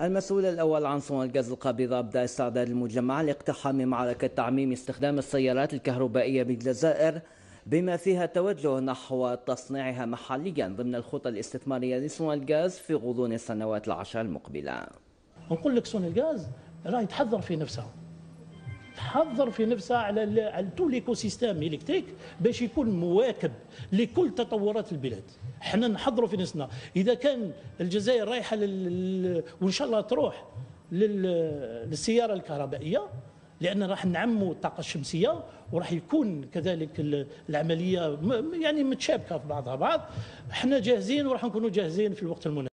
المسؤول الأول عن صنع الغاز القابضة أبدأ استعداد المجمع لاقتحام معركة تعميم استخدام السيارات الكهربائية بالجزائر بما فيها توجه نحو تصنيعها محليا ضمن الخطة الاستثمارية لصنع الغاز في غضون السنوات العشر المقبلة نقول لك صنع الغاز راه يتحضر في نفسه تحضر في نفسها على على تو ليكو سيستيم الكتريك باش يكون مواكب لكل تطورات البلاد حنا نحضروا في نفسنا اذا كان الجزائر رايحه لل... وان شاء الله تروح لل... للسياره الكهربائيه لان راح نعموا الطاقه الشمسيه وراح يكون كذلك العمليه يعني متشابكه في بعضها بعض حنا جاهزين وراح نكونوا جاهزين في الوقت المناسب